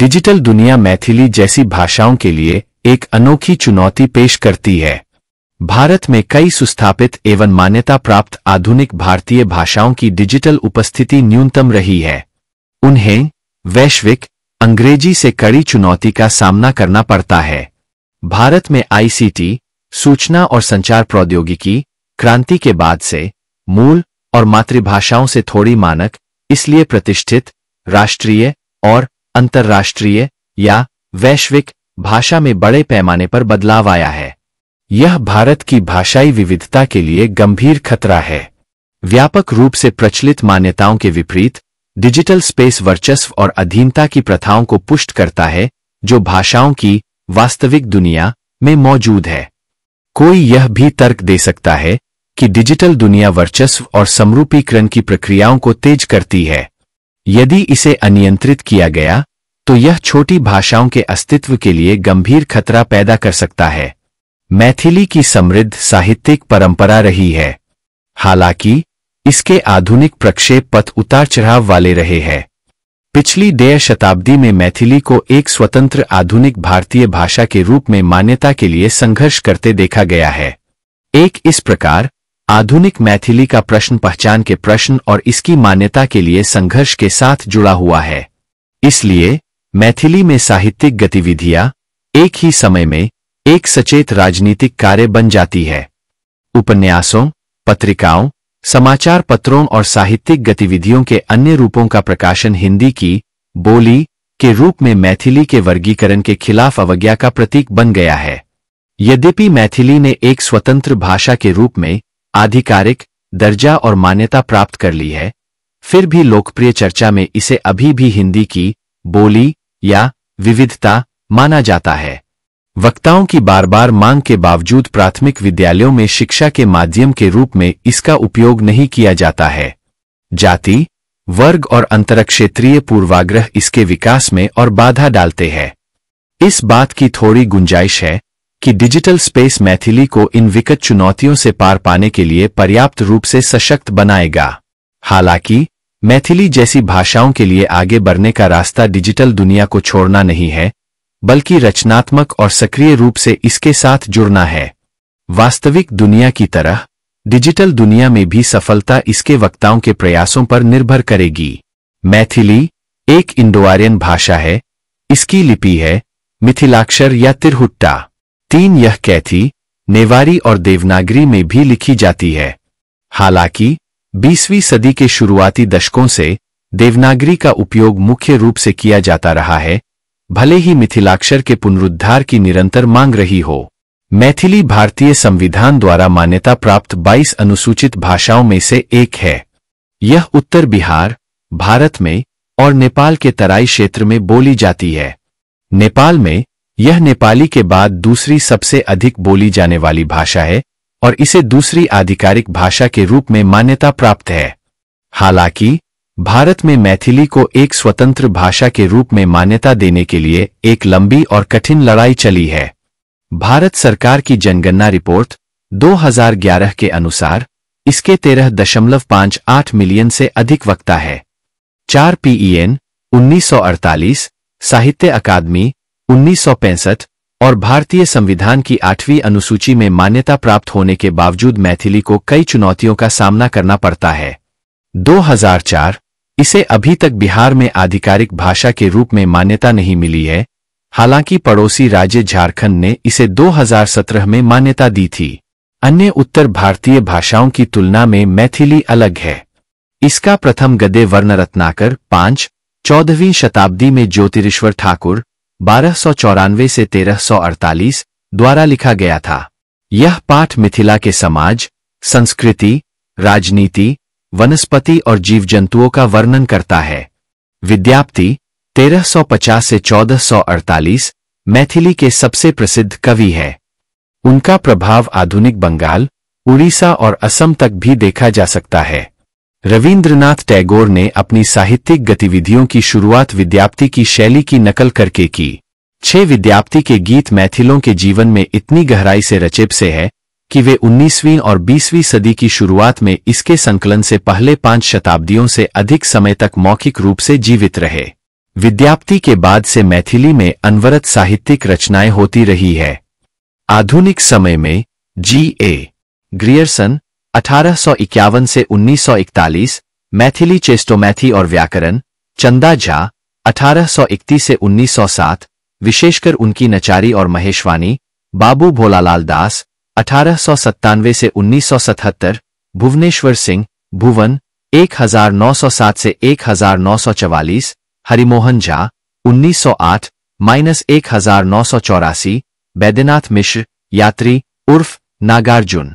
digital दुनिया मैथिली जैसी भाषाओं के लिए एक अनोखी चुनौती पेश करती है भारत में कई सुस्थापित एवं मान्यता प्राप्त आधुनिक भारतीय भाषाओं की डिजिटल उपस्थिति न्यूनतम रही है उन्हें वैश्विक अंग्रेजी से कड़ी चुनौती का सामना करना पड़ता है भारत में आईसीटी सूचना और संचार प्रौद्योगिकी क्रांति के बाद से मूल और मातृभाषाओं से थोड़ी मानक इसलिए प्रतिष्ठित राष्ट्रीय और अंतर्राष्ट्रीय या वैश्विक भाषा में बड़े पैमाने पर बदलाव आया है यह भारत की भाषाई विविधता के लिए गंभीर खतरा है व्यापक रूप से प्रचलित मान्यताओं के विपरीत डिजिटल स्पेस वर्चस्व और अधीनता की प्रथाओं को पुष्ट करता है जो भाषाओं की वास्तविक दुनिया में मौजूद है कोई यह भी तर्क दे सकता है कि डिजिटल दुनिया वर्चस्व और समरूपीकरण की प्रक्रियाओं को तेज करती है यदि इसे अनियंत्रित किया गया तो यह छोटी भाषाओं के अस्तित्व के लिए गंभीर खतरा पैदा कर सकता है मैथिली की समृद्ध साहित्यिक परंपरा रही है हालांकि इसके आधुनिक प्रक्षेप पथ उतार चढ़ाव वाले रहे हैं पिछली डेढ़ शताब्दी में मैथिली को एक स्वतंत्र आधुनिक भारतीय भाषा के रूप में मान्यता के लिए संघर्ष करते देखा गया है एक इस प्रकार आधुनिक मैथिली का प्रश्न पहचान के प्रश्न और इसकी मान्यता के लिए संघर्ष के साथ जुड़ा हुआ है इसलिए मैथिली में साहित्यिक गतिविधियां एक ही समय में एक सचेत राजनीतिक कार्य बन जाती है उपन्यासों पत्रिकाओं समाचार पत्रों और साहित्यिक गतिविधियों के अन्य रूपों का प्रकाशन हिंदी की बोली के रूप में मैथिली के वर्गीकरण के खिलाफ अवज्ञा का प्रतीक बन गया है यद्यपि मैथिली ने एक स्वतंत्र भाषा के रूप में आधिकारिक दर्जा और मान्यता प्राप्त कर ली है फिर भी लोकप्रिय चर्चा में इसे अभी भी हिंदी की बोली या विविधता माना जाता है वक्ताओं की बार बार मांग के बावजूद प्राथमिक विद्यालयों में शिक्षा के माध्यम के रूप में इसका उपयोग नहीं किया जाता है जाति वर्ग और अंतरक्षेत्रीय पूर्वाग्रह इसके विकास में और बाधा डालते हैं इस बात की थोड़ी गुंजाइश है कि डिजिटल स्पेस मैथिली को इन विकट चुनौतियों से पार पाने के लिए पर्याप्त रूप से सशक्त बनाएगा हालांकि मैथिली जैसी भाषाओं के लिए आगे बढ़ने का रास्ता डिजिटल दुनिया को छोड़ना नहीं है बल्कि रचनात्मक और सक्रिय रूप से इसके साथ जुड़ना है वास्तविक दुनिया की तरह डिजिटल दुनिया में भी सफलता इसके वक्ताओं के प्रयासों पर निर्भर करेगी मैथिली एक इंडो आर्यन भाषा है इसकी लिपि है मिथिलाक्षर या तिरहुट्टा तीन यह कैथी नेवारी और देवनागरी में भी लिखी जाती है हालांकि 20वीं सदी के शुरुआती दशकों से देवनागरी का उपयोग मुख्य रूप से किया जाता रहा है भले ही मिथिलाक्षर के पुनरुद्धार की निरंतर मांग रही हो मैथिली भारतीय संविधान द्वारा मान्यता प्राप्त 22 अनुसूचित भाषाओं में से एक है यह उत्तर बिहार भारत में और नेपाल के तराई क्षेत्र में बोली जाती है नेपाल में यह नेपाली के बाद दूसरी सबसे अधिक बोली जाने वाली भाषा है और इसे दूसरी आधिकारिक भाषा के रूप में मान्यता प्राप्त है हालांकि भारत में मैथिली को एक स्वतंत्र भाषा के रूप में मान्यता देने के लिए एक लंबी और कठिन लड़ाई चली है भारत सरकार की जनगणना रिपोर्ट 2011 के अनुसार इसके 13.58 मिलियन से अधिक वक्ता है चार पीईएन 1948 साहित्य अकादमी उन्नीस और भारतीय संविधान की आठवीं अनुसूची में मान्यता प्राप्त होने के बावजूद मैथिली को कई चुनौतियों का सामना करना पड़ता है 2004 इसे अभी तक बिहार में आधिकारिक भाषा के रूप में मान्यता नहीं मिली है हालांकि पड़ोसी राज्य झारखंड ने इसे 2017 में मान्यता दी थी अन्य उत्तर भारतीय भाषाओं की तुलना में मैथिली अलग है इसका प्रथम गदे वर्ण रत्नाकर पांच चौदहवीं शताब्दी में ज्योतिरेश्वर ठाकुर बारह सौ चौरानवे से तेरह सौ अड़तालीस द्वारा लिखा गया था यह पाठ मिथिला के समाज संस्कृति राजनीति वनस्पति और जीव जंतुओं का वर्णन करता है विद्याप्ति 1350 से 1448 मैथिली के सबसे प्रसिद्ध कवि है उनका प्रभाव आधुनिक बंगाल उड़ीसा और असम तक भी देखा जा सकता है रवींद्रनाथ टैगोर ने अपनी साहित्यिक गतिविधियों की शुरुआत विद्याप्ति की शैली की नकल करके की छह विद्याप्ति के गीत मैथिलों के जीवन में इतनी गहराई से रचेप से है कि वे 19वीं और 20वीं सदी की शुरुआत में इसके संकलन से पहले पांच शताब्दियों से अधिक समय तक मौखिक रूप से जीवित रहे विद्याप्ति के बाद से मैथिली में अनवरत साहित्यिक रचनाएं होती रही है आधुनिक समय में जी ए ग्रियर्सन अठारह से 1941 मैथिली चेस्टोमैथी और व्याकरण चंदा झा 1831 से 1907 विशेषकर उनकी नचारी और महेशवानी बाबू भोलालाल दास अठारह से 1977 भुवनेश्वर सिंह भुवन 1907 से 1944 हरिमोहन झा 1908 माइनस एक बैद्यनाथ मिश्र यात्री उर्फ नागार्जुन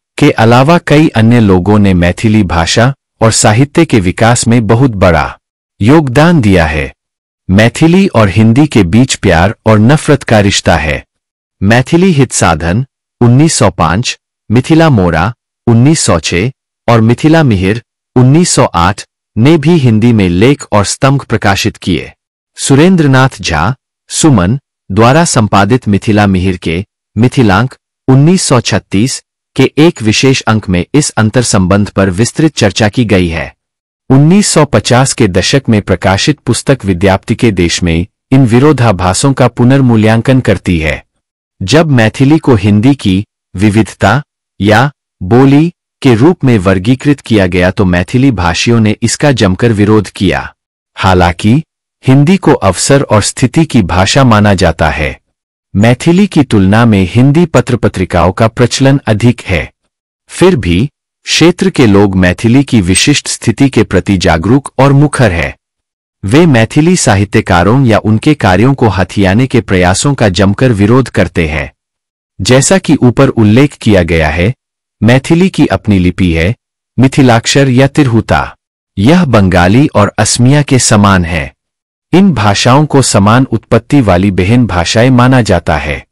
के अलावा कई अन्य लोगों ने मैथिली भाषा और साहित्य के विकास में बहुत बड़ा योगदान दिया है मैथिली और हिंदी के बीच प्यार और नफरत का रिश्ता है मैथिली हित साधन उन्नीस मिथिला मोरा उन्नीस और मिथिला मिहिर 1908 ने भी हिंदी में लेख और स्तंभ प्रकाशित किए सुरेंद्रनाथ झा सुमन द्वारा संपादित मिथिला मिहिर के मिथिलांक 1936 के एक विशेष अंक में इस अंतर संबंध पर विस्तृत चर्चा की गई है 1950 के दशक में प्रकाशित पुस्तक विद्याप्ति के देश में इन विरोधाभासों का पुनर्मूल्यांकन करती है जब मैथिली को हिंदी की विविधता या बोली के रूप में वर्गीकृत किया गया तो मैथिली भाषियों ने इसका जमकर विरोध किया हालांकि हिंदी को अवसर और स्थिति की भाषा माना जाता है मैथिली की तुलना में हिंदी पत्र पत्रिकाओं का प्रचलन अधिक है फिर भी क्षेत्र के लोग मैथिली की विशिष्ट स्थिति के प्रति जागरूक और मुखर है वे मैथिली साहित्यकारों या उनके कार्यों को हथियाने के प्रयासों का जमकर विरोध करते हैं जैसा कि ऊपर उल्लेख किया गया है मैथिली की अपनी लिपि है मिथिलाक्षर या तिरहुता यह बंगाली और असमिया के समान है इन भाषाओं को समान उत्पत्ति वाली बहन भाषाएं माना जाता है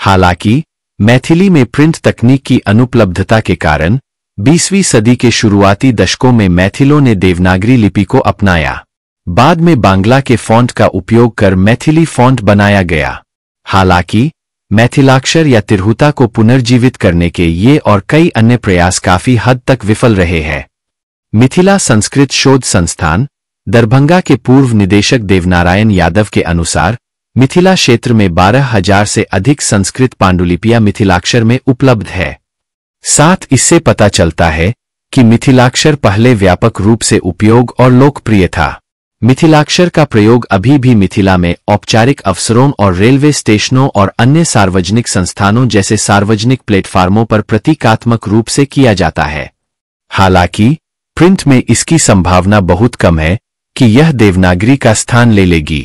हालांकि मैथिली में प्रिंट तकनीक की अनुपलब्धता के कारण 20वीं सदी के शुरुआती दशकों में मैथिलों ने देवनागरी लिपि को अपनाया बाद में बांग्ला के फॉन्ट का उपयोग कर मैथिली फॉन्ट बनाया गया हालांकि मैथिलाक्षर या तिरहुता को पुनर्जीवित करने के ये और कई अन्य प्रयास काफी हद तक विफल रहे हैं मिथिला संस्कृत शोध संस्थान दरभंगा के पूर्व निदेशक देवनारायण यादव के अनुसार मिथिला क्षेत्र में बारह हजार से अधिक संस्कृत पांडुलिपियां मिथिलाक्षर में उपलब्ध है साथ इससे पता चलता है कि मिथिलाक्षर पहले व्यापक रूप से उपयोग और लोकप्रिय था मिथिलाक्षर का प्रयोग अभी भी मिथिला में औपचारिक अवसरों और रेलवे स्टेशनों और अन्य सार्वजनिक संस्थानों जैसे सार्वजनिक प्लेटफार्मों पर प्रतीकात्मक रूप से किया जाता है हालांकि प्रिंट में इसकी संभावना बहुत कम है कि यह देवनागरी का स्थान ले लेगी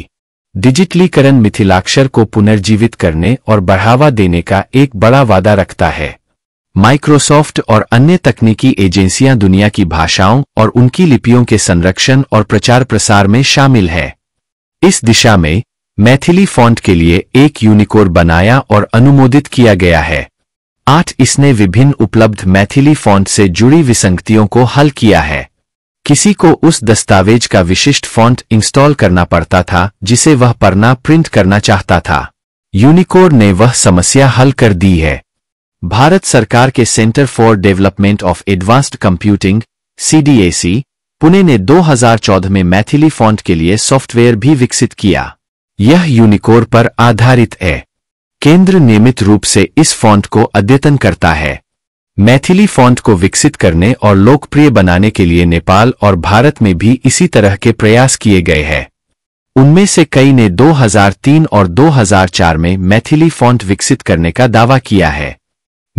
डिजिटलीकरण मिथिलाक्षर को पुनर्जीवित करने और बढ़ावा देने का एक बड़ा वादा रखता है माइक्रोसॉफ्ट और अन्य तकनीकी एजेंसियां दुनिया की भाषाओं और उनकी लिपियों के संरक्षण और प्रचार प्रसार में शामिल है इस दिशा में मैथिली फॉन्ट के लिए एक यूनिकोर बनाया और अनुमोदित किया गया है आठ इसने विभिन्न उपलब्ध मैथिली फॉन्ट से जुड़ी विसंगतियों को हल किया है किसी को उस दस्तावेज का विशिष्ट फॉन्ट इंस्टॉल करना पड़ता था जिसे वह पढ़ना प्रिंट करना चाहता था यूनिकोर ने वह समस्या हल कर दी है भारत सरकार के centre for development of advanced computing CDAC Pune ने 2014 में मैथिली फॉन्ट के लिए सॉफ्टवेयर भी विकसित किया यह यूनिकोर पर आधारित है केंद्र नियमित रूप से इस फॉन्ट को अद्यतन करता है मैथिली फॉन्ट को विकसित करने और लोकप्रिय बनाने के लिए नेपाल और भारत में भी इसी तरह के प्रयास किए गए हैं उनमें से कई ने 2003 और 2004 में मैथिली फॉन्ट विकसित करने का दावा किया है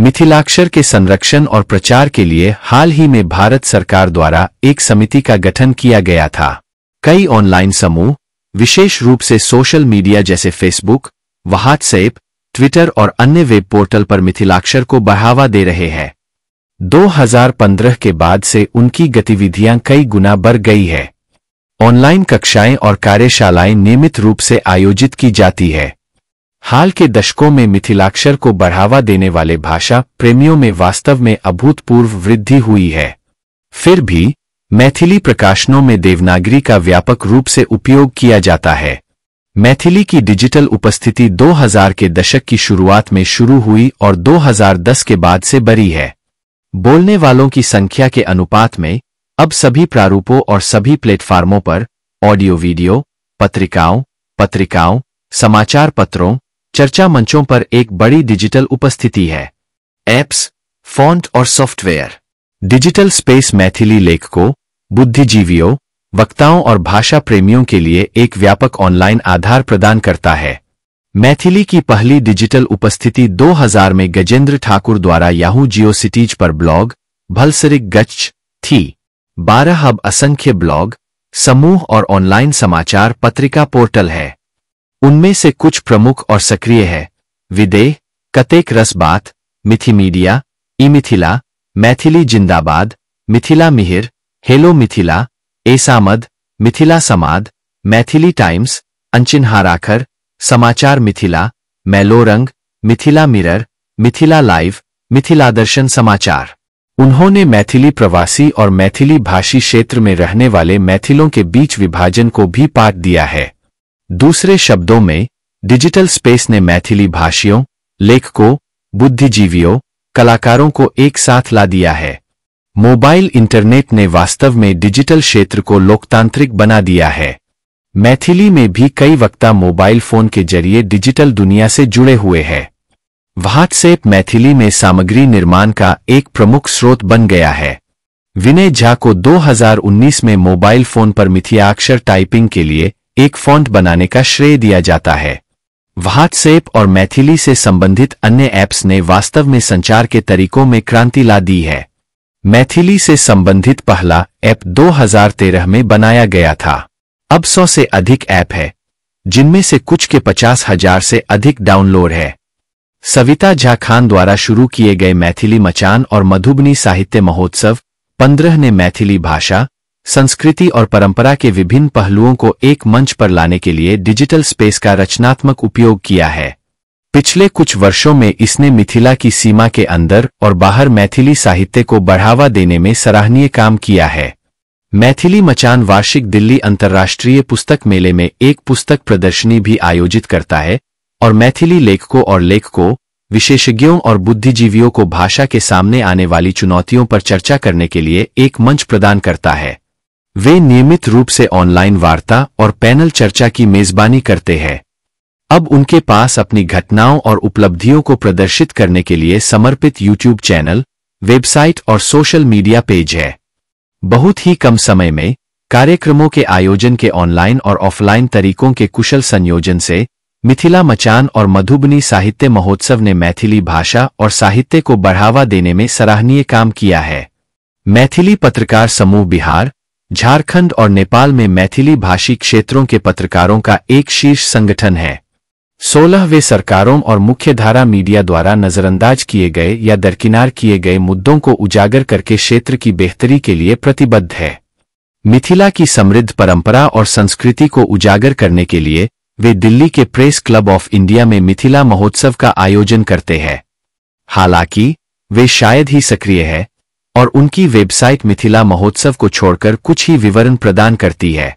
मिथिलाक्षर के संरक्षण और प्रचार के लिए हाल ही में भारत सरकार द्वारा एक समिति का गठन किया गया था कई ऑनलाइन समूह विशेष रूप से सोशल मीडिया जैसे फेसबुक व्हाट्सएप ट्विटर और अन्य वेब पोर्टल पर मिथिलाक्षर को बढ़ावा दे रहे हैं 2015 के बाद से उनकी गतिविधियां कई गुना बढ़ गई है ऑनलाइन कक्षाएं और कार्यशालाएं नियमित रूप से आयोजित की जाती है हाल के दशकों में मिथिलाक्षर को बढ़ावा देने वाले भाषा प्रेमियों में वास्तव में अभूतपूर्व वृद्धि हुई है फिर भी मैथिली प्रकाशनों में देवनागरी का व्यापक रूप से उपयोग किया जाता है मैथिली की डिजिटल उपस्थिति 2000 के दशक की शुरुआत में शुरू हुई और 2010 के बाद से बरी है बोलने वालों की संख्या के अनुपात में अब सभी प्रारूपों और सभी प्लेटफार्मों पर ऑडियो वीडियो पत्रिकाओं पत्रिकाओं समाचार पत्रों चर्चा मंचों पर एक बड़ी डिजिटल उपस्थिति है एप्स फॉन्ट और सॉफ्टवेयर डिजिटल स्पेस मैथिली लेख को बुद्धिजीवियों वक्ताओं और भाषा प्रेमियों के लिए एक व्यापक ऑनलाइन आधार प्रदान करता है मैथिली की पहली डिजिटल उपस्थिति 2000 में गजेंद्र ठाकुर द्वारा याहू जियो सिटीज पर ब्लॉग भलसरिक गच्छ थी बारह हब असंख्य ब्लॉग समूह और ऑनलाइन समाचार पत्रिका पोर्टल है उनमें से कुछ प्रमुख और सक्रिय है विदेह कतेक रस मिथी मिथिमीडिया ई मिथिला मैथिली जिंदाबाद मिथिला मिहिर हेलो मिथिला एसामद मिथिला समाद मैथिली टाइम्स अंचिन समाचार मिथिला मैलोरंग मिथिला मिरर मिथिला लाइव मिथिला दर्शन समाचार उन्होंने मैथिली प्रवासी और मैथिली भाषी क्षेत्र में रहने वाले मैथिलों के बीच विभाजन को भी पाट दिया है दूसरे शब्दों में डिजिटल स्पेस ने मैथिली भाषियों लेखकों बुद्धिजीवियों कलाकारों को एक साथ ला दिया है मोबाइल इंटरनेट ने वास्तव में डिजिटल क्षेत्र को लोकतांत्रिक बना दिया है मैथिली में भी कई वक्ता मोबाइल फोन के जरिए डिजिटल दुनिया से जुड़े हुए हैं व्हाट्सएप मैथिली में सामग्री निर्माण का एक प्रमुख स्रोत बन गया है विनय झा को 2019 में मोबाइल फोन पर मिथियाक्षर टाइपिंग के लिए एक फॉन्ट बनाने का श्रेय दिया जाता है व्हाट्सएप और मैथिली से संबंधित अन्य ऐप्स ने वास्तव में संचार के तरीकों में क्रांति ला दी है मैथिली से संबंधित पहला ऐप 2013 में बनाया गया था अब सौ से अधिक ऐप है जिनमें से कुछ के पचास हजार से अधिक डाउनलोड है सविता झा खान द्वारा शुरू किए गए मैथिली मचान और मधुबनी साहित्य महोत्सव पंद्रह ने मैथिली भाषा संस्कृति और परंपरा के विभिन्न पहलुओं को एक मंच पर लाने के लिए डिजिटल स्पेस का रचनात्मक उपयोग किया है पिछले कुछ वर्षों में इसने मिथिला की सीमा के अंदर और बाहर मैथिली साहित्य को बढ़ावा देने में सराहनीय काम किया है मैथिली मचान वार्षिक दिल्ली अंतर्राष्ट्रीय पुस्तक मेले में एक पुस्तक प्रदर्शनी भी आयोजित करता है और मैथिली लेखकों और लेखकों विशेषज्ञों और बुद्धिजीवियों को भाषा के सामने आने वाली चुनौतियों पर चर्चा करने के लिए एक मंच प्रदान करता है वे नियमित रूप से ऑनलाइन वार्ता और पैनल चर्चा की मेजबानी करते हैं अब उनके पास अपनी घटनाओं और उपलब्धियों को प्रदर्शित करने के लिए समर्पित यूट्यूब चैनल वेबसाइट और सोशल मीडिया पेज है बहुत ही कम समय में कार्यक्रमों के आयोजन के ऑनलाइन और ऑफलाइन तरीकों के कुशल संयोजन से मिथिला मचान और मधुबनी साहित्य महोत्सव ने मैथिली भाषा और साहित्य को बढ़ावा देने में सराहनीय काम किया है मैथिली पत्रकार समूह बिहार झारखंड और नेपाल में मैथिली भाषी क्षेत्रों के पत्रकारों का एक शीर्ष संगठन है सोलह वे सरकारों और मुख्यधारा मीडिया द्वारा नजरअंदाज किए गए या दरकिनार किए गए मुद्दों को उजागर करके क्षेत्र की बेहतरी के लिए प्रतिबद्ध है मिथिला की समृद्ध परंपरा और संस्कृति को उजागर करने के लिए वे दिल्ली के प्रेस क्लब ऑफ इंडिया में मिथिला महोत्सव का आयोजन करते हैं हालांकि वे शायद ही सक्रिय है और उनकी वेबसाइट मिथिला महोत्सव को छोड़कर कुछ ही विवरण प्रदान करती है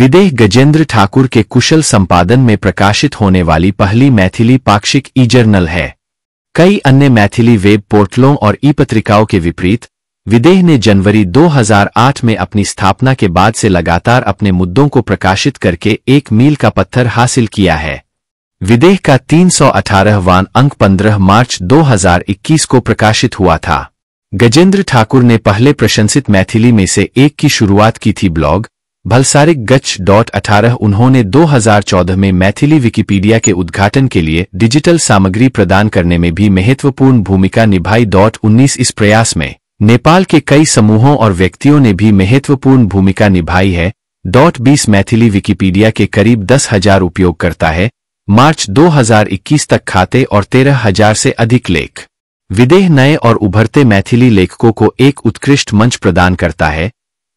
विदेह गजेंद्र ठाकुर के कुशल संपादन में प्रकाशित होने वाली पहली मैथिली पाक्षिक ई जर्नल है कई अन्य मैथिली वेब पोर्टलों और ई पत्रिकाओं के विपरीत विदेह ने जनवरी 2008 में अपनी स्थापना के बाद से लगातार अपने मुद्दों को प्रकाशित करके एक मील का पत्थर हासिल किया है विदेह का 318वां अंक 15 मार्च 2021 को प्रकाशित हुआ था गजेंद्र ठाकुर ने पहले प्रशंसित मैथिली में से एक की शुरुआत की थी ब्लॉग भलसारिक गच डॉट अठारह उन्होंने 2014 में मैथिली विकिपीडिया के उद्घाटन के लिए डिजिटल सामग्री प्रदान करने में भी महत्वपूर्ण भूमिका निभाई डॉट उन्नीस इस प्रयास में नेपाल के कई समूहों और व्यक्तियों ने भी महत्वपूर्ण भूमिका निभाई है डॉट बीस मैथिली विकिपीडिया के करीब दस हजार उपयोगकर्ता है मार्च 2021 तक खाते और तेरह हजार से अधिक लेख विदेह नए और उभरते मैथिली लेखकों को एक उत्कृष्ट मंच प्रदान करता है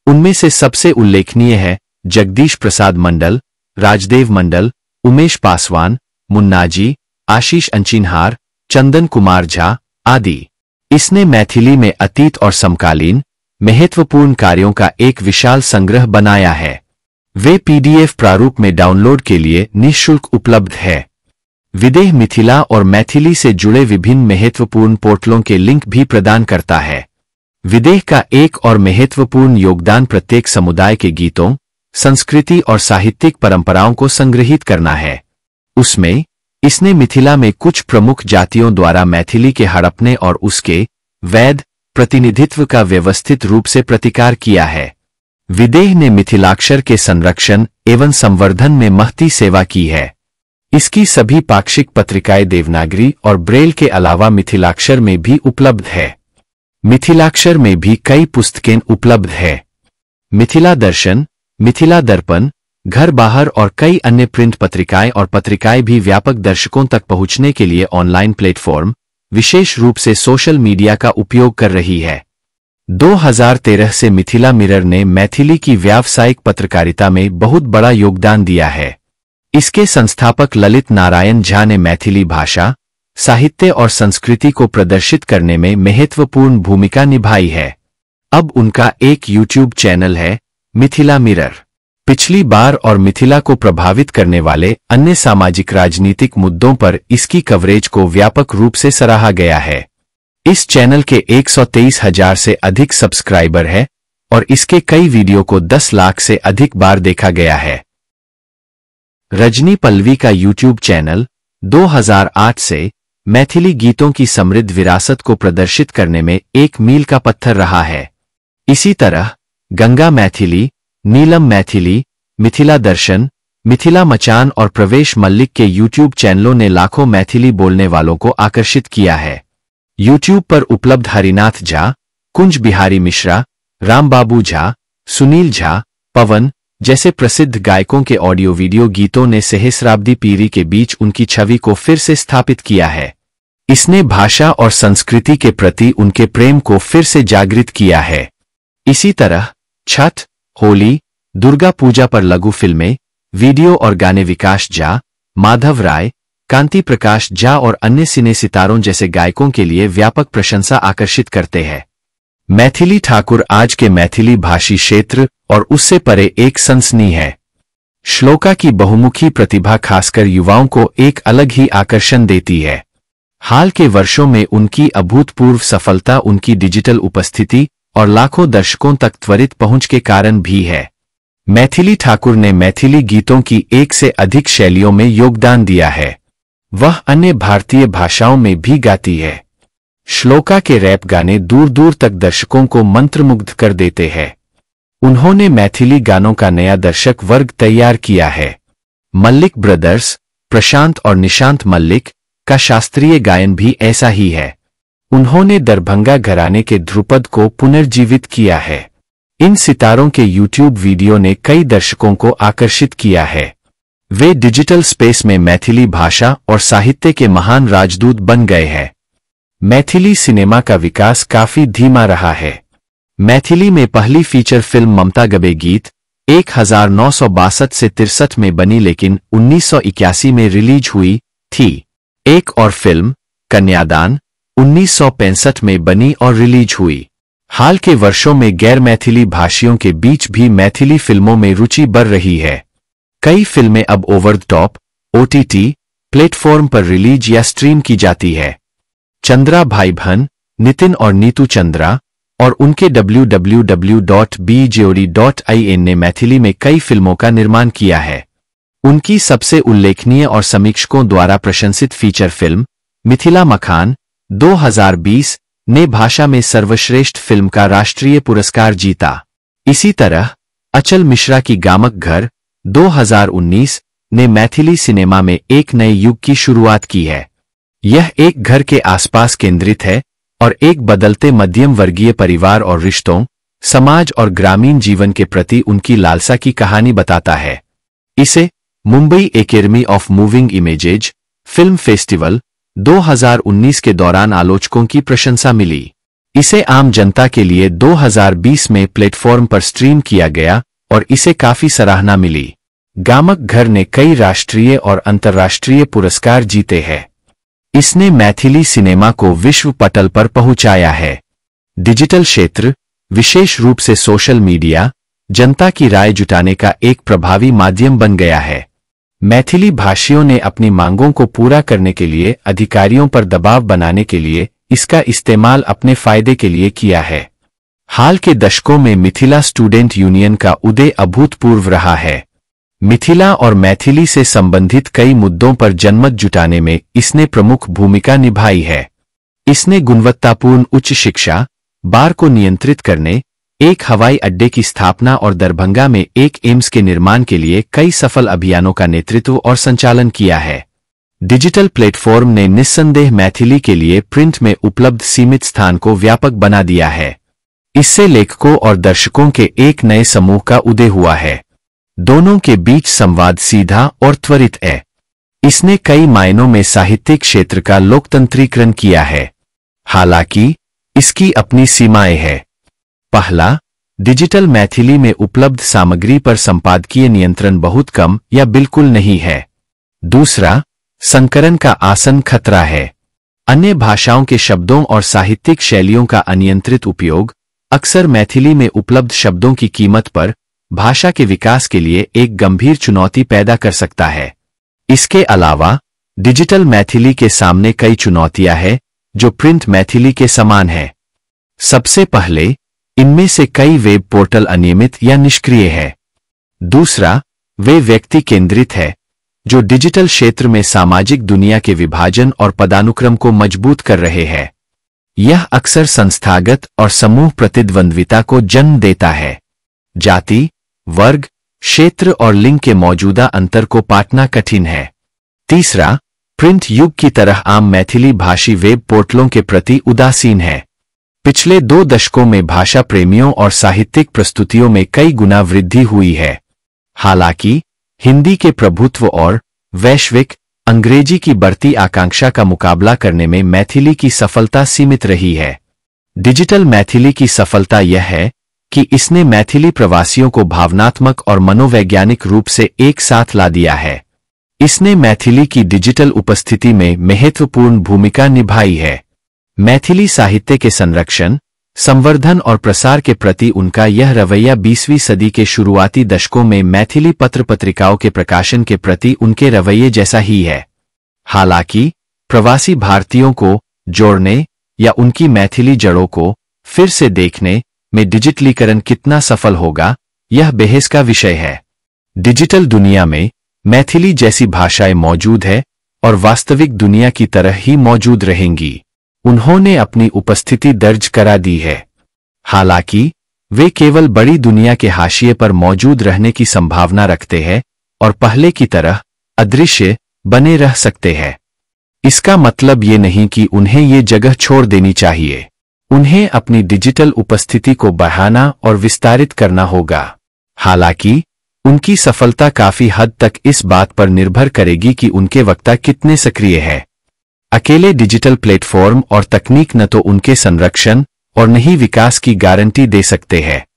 उनमें से सबसे उल्लेखनीय है जगदीश प्रसाद मंडल राजदेव मंडल उमेश पासवान मुन्नाजी आशीष अंचिनहार चंदन कुमार झा आदि इसने मैथिली में अतीत और समकालीन महत्वपूर्ण कार्यों का एक विशाल संग्रह बनाया है वे पीडीएफ प्रारूप में डाउनलोड के लिए निःशुल्क उपलब्ध है विदेह मिथिला और मैथिली से जुड़े विभिन्न महत्वपूर्ण पोर्टलों के लिंक भी प्रदान करता है विदेह का एक और महत्वपूर्ण योगदान प्रत्येक समुदाय के गीतों संस्कृति और साहित्यिक परंपराओं को संग्रहित करना है उसमें इसने मिथिला में कुछ प्रमुख जातियों द्वारा मैथिली के हड़पने और उसके वैध प्रतिनिधित्व का व्यवस्थित रूप से प्रतिकार किया है विदेह ने मिथिलाक्षर के संरक्षण एवं संवर्धन में महती सेवा की है इसकी सभी पाक्षिक पत्रिकाएं देवनागरी और ब्रेल के अलावा मिथिलाक्षर में भी उपलब्ध है मिथिलाक्षर में भी कई पुस्तकें उपलब्ध है मिथिला दर्शन मिथिला दर्पण घर बाहर और कई अन्य प्रिंट पत्रिकाएं और पत्रिकाएं भी व्यापक दर्शकों तक पहुंचने के लिए ऑनलाइन प्लेटफॉर्म विशेष रूप से सोशल मीडिया का उपयोग कर रही है 2013 से मिथिला मिरर ने मैथिली की व्यावसायिक पत्रकारिता में बहुत बड़ा योगदान दिया है इसके संस्थापक ललित नारायण झा ने मैथिली भाषा साहित्य और संस्कृति को प्रदर्शित करने में महत्वपूर्ण भूमिका निभाई है अब उनका एक यूट्यूब चैनल है मिथिला मिरर पिछली बार और मिथिला को प्रभावित करने वाले अन्य सामाजिक राजनीतिक मुद्दों पर इसकी कवरेज को व्यापक रूप से सराहा गया है इस चैनल के एक हजार से अधिक सब्सक्राइबर है और इसके कई वीडियो को 10 लाख से अधिक बार देखा गया है रजनी पल्लवी का यूट्यूब चैनल 2008 से मैथिली गीतों की समृद्ध विरासत को प्रदर्शित करने में एक मील का पत्थर रहा है इसी तरह गंगा मैथिली नीलम मैथिली मिथिला दर्शन मिथिला मचान और प्रवेश मल्लिक के यूट्यूब चैनलों ने लाखों मैथिली बोलने वालों को आकर्षित किया है यूट्यूब पर उपलब्ध हरिनाथ झा कुंज बिहारी मिश्रा रामबाबू झा सुनील झा पवन जैसे प्रसिद्ध गायकों के ऑडियो वीडियो गीतों ने सहस्राब्दी पीरी के बीच उनकी छवि को फिर से स्थापित किया है इसने भाषा और संस्कृति के प्रति उनके प्रेम को फिर से जागृत किया है इसी तरह छठ होली दुर्गा पूजा पर लघु फिल्में वीडियो और गाने विकास झा माधव राय कांति प्रकाश झा और अन्य सिने सितारों जैसे गायकों के लिए व्यापक प्रशंसा आकर्षित करते हैं मैथिली ठाकुर आज के मैथिली भाषी क्षेत्र और उससे परे एक संसनी है श्लोका की बहुमुखी प्रतिभा खासकर युवाओं को एक अलग ही आकर्षण देती है हाल के वर्षों में उनकी अभूतपूर्व सफलता उनकी डिजिटल उपस्थिति और लाखों दर्शकों तक त्वरित पहुंच के कारण भी है मैथिली ठाकुर ने मैथिली गीतों की एक से अधिक शैलियों में योगदान दिया है वह अन्य भारतीय भाषाओं में भी गाती है श्लोका के रैप गाने दूर दूर तक दर्शकों को मंत्रमुग्ध कर देते हैं उन्होंने मैथिली गानों का नया दर्शक वर्ग तैयार किया है मल्लिक ब्रदर्स प्रशांत और निशांत मल्लिक का शास्त्रीय गायन भी ऐसा ही है उन्होंने दरभंगा घराने के ध्रुपद को पुनर्जीवित किया है इन सितारों के YouTube वीडियो ने कई दर्शकों को आकर्षित किया है वे डिजिटल स्पेस में मैथिली भाषा और साहित्य के महान राजदूत बन गए हैं मैथिली सिनेमा का विकास काफी धीमा रहा है मैथिली में पहली फीचर फिल्म ममता गबे गीत एक से तिरसठ में बनी लेकिन उन्नीस में रिलीज हुई थी एक और फिल्म कन्यादान उन्नीस में बनी और रिलीज हुई हाल के वर्षों में गैर मैथिली भाषियों के बीच भी मैथिली फिल्मों में रुचि बढ़ रही है कई फिल्में अब over the top OTT platform पर रिलीज या स्ट्रीम की जाती है चंद्रा भाई भन नितिन और नीतू चंद्रा और उनके W W W dot dot I ने मैथिली में कई फिल्मों का निर्माण किया है उनकी सबसे उल्लेखनीय और समीक्षकों द्वारा प्रशंसित फीचर फिल्म मिथिला मखान 2020 ने भाषा में सर्वश्रेष्ठ फिल्म का राष्ट्रीय पुरस्कार जीता इसी तरह अचल मिश्रा की गामक घर 2019 ने मैथिली सिनेमा में एक नए युग की शुरुआत की है यह एक घर के आसपास केंद्रित है और एक बदलते मध्यम वर्गीय परिवार और रिश्तों समाज और ग्रामीण जीवन के प्रति उनकी लालसा की कहानी बताता है इसे Mumbai academy of moving images film festival 2019 के दौरान आलोचकों की प्रशंसा मिली इसे आम जनता के लिए 2020 में प्लेटफॉर्म पर स्ट्रीम किया गया और इसे काफी सराहना मिली गामक घर ने कई राष्ट्रीय और अंतर्राष्ट्रीय पुरस्कार जीते हैं इसने मैथिली सिनेमा को विश्व पटल पर पहुंचाया है डिजिटल क्षेत्र विशेष रूप से सोशल मीडिया जनता की राय जुटाने का एक प्रभावी माध्यम बन गया है मैथिली भाषियों ने अपनी मांगों को पूरा करने के लिए अधिकारियों पर दबाव बनाने के लिए इसका इस्तेमाल अपने फायदे के लिए किया है हाल के दशकों में मिथिला स्टूडेंट यूनियन का उदय अभूतपूर्व रहा है मिथिला और मैथिली से संबंधित कई मुद्दों पर जनमत जुटाने में इसने प्रमुख भूमिका निभाई है इसने गुणवत्तापूर्ण उच्च शिक्षा बार को नियंत्रित करने एक हवाई अड्डे की स्थापना और दरभंगा में एक एम्स के निर्माण के लिए कई सफल अभियानों का नेतृत्व और संचालन किया है डिजिटल प्लेटफॉर्म ने निस्संदेह मैथिली के लिए प्रिंट में उपलब्ध सीमित स्थान को व्यापक बना दिया है इससे लेखकों और दर्शकों के एक नए समूह का उदय हुआ है दोनों के बीच संवाद सीधा और त्वरित है इसने कई मायनों में साहित्यिक क्षेत्र का लोकतंत्रीकरण किया है हालांकि इसकी अपनी सीमाएं हैं पहला डिजिटल मैथिली में उपलब्ध सामग्री पर संपादकीय नियंत्रण बहुत कम या बिल्कुल नहीं है दूसरा संकरण का आसन खतरा है अन्य भाषाओं के शब्दों और साहित्यिक शैलियों का अनियंत्रित उपयोग अक्सर मैथिली में उपलब्ध शब्दों की कीमत पर भाषा के विकास के लिए एक गंभीर चुनौती पैदा कर सकता है इसके अलावा डिजिटल मैथिली के सामने कई चुनौतियां हैं जो प्रिंट मैथिली के समान है सबसे पहले इनमें से कई वेब पोर्टल अनियमित या निष्क्रिय है दूसरा वे व्यक्ति केंद्रित है जो डिजिटल क्षेत्र में सामाजिक दुनिया के विभाजन और पदानुक्रम को मजबूत कर रहे हैं यह अक्सर संस्थागत और समूह प्रतिद्वंद्विता को जन्म देता है जाति वर्ग क्षेत्र और लिंग के मौजूदा अंतर को पाटना कठिन है तीसरा प्रिंट युग की तरह आम मैथिली भाषी वेब पोर्टलों के प्रति उदासीन है पिछले दो दशकों में भाषा प्रेमियों और साहित्यिक प्रस्तुतियों में कई गुना वृद्धि हुई है हालांकि हिंदी के प्रभुत्व और वैश्विक अंग्रेजी की बढ़ती आकांक्षा का मुकाबला करने में मैथिली की सफलता सीमित रही है डिजिटल मैथिली की सफलता यह है कि इसने मैथिली प्रवासियों को भावनात्मक और मनोवैज्ञानिक रूप से एक साथ ला दिया है इसने मैथिली की डिजिटल उपस्थिति में महत्वपूर्ण भूमिका निभाई है मैथिली साहित्य के संरक्षण संवर्धन और प्रसार के प्रति उनका यह रवैया 20वीं सदी के शुरुआती दशकों में मैथिली पत्र पत्रिकाओं के प्रकाशन के प्रति उनके रवैये जैसा ही है हालांकि प्रवासी भारतीयों को जोड़ने या उनकी मैथिली जड़ों को फिर से देखने में डिजिटलीकरण कितना सफल होगा यह बहस का विषय है डिजिटल दुनिया में मैथिली जैसी भाषाएं मौजूद है और वास्तविक दुनिया की तरह ही मौजूद रहेंगी उन्होंने अपनी उपस्थिति दर्ज करा दी है हालांकि वे केवल बड़ी दुनिया के हाशिए पर मौजूद रहने की संभावना रखते हैं और पहले की तरह अदृश्य बने रह सकते हैं इसका मतलब ये नहीं कि उन्हें ये जगह छोड़ देनी चाहिए उन्हें अपनी डिजिटल उपस्थिति को बढ़ाना और विस्तारित करना होगा हालांकि उनकी सफलता काफी हद तक इस बात पर निर्भर करेगी कि उनके वक्ता कितने सक्रिय हैं अकेले डिजिटल प्लेटफॉर्म और तकनीक न तो उनके संरक्षण और न ही विकास की गारंटी दे सकते हैं